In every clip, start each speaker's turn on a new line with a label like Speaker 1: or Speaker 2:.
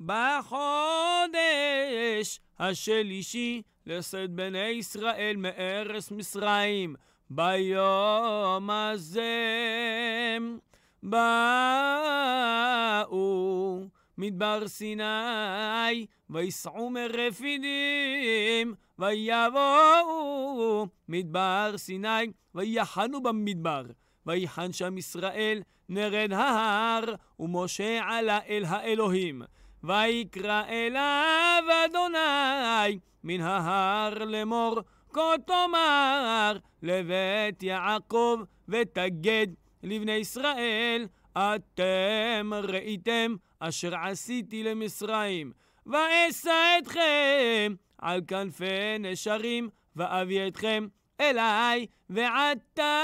Speaker 1: בחודש
Speaker 2: השלישי לשאת בני ישראל מארץ מצרים, ביום הזה באו מדבר סיני, ויסעו מרפידים, ויבואו מדבר סיני, ויחנו במדבר. ויחן שם ישראל נרד ההר, ומשה עלה אל האלוהים. ויקרא אליו אדוני מן ההר לאמור, כה תאמר לבית יעקב ותגד לבני ישראל, אתם ראיתם אשר עשיתי למצרים, ואשא אתכם על כנפי נשרים, ואביא אתכם אליי, ועתה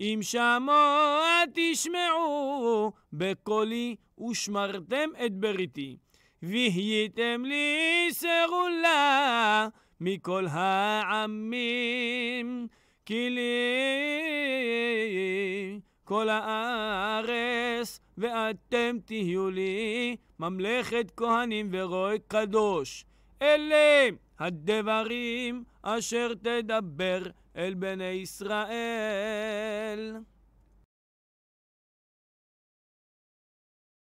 Speaker 2: אם שמוע תשמעו בקולי ושמרתם את בריתי, והייתם לי סרולה מכל העמים, כי לי כל הארץ, ואתם תהיו לי ממלכת כהנים ורועי קדוש. אלה הדברים אשר תדבר אל בני ישראל.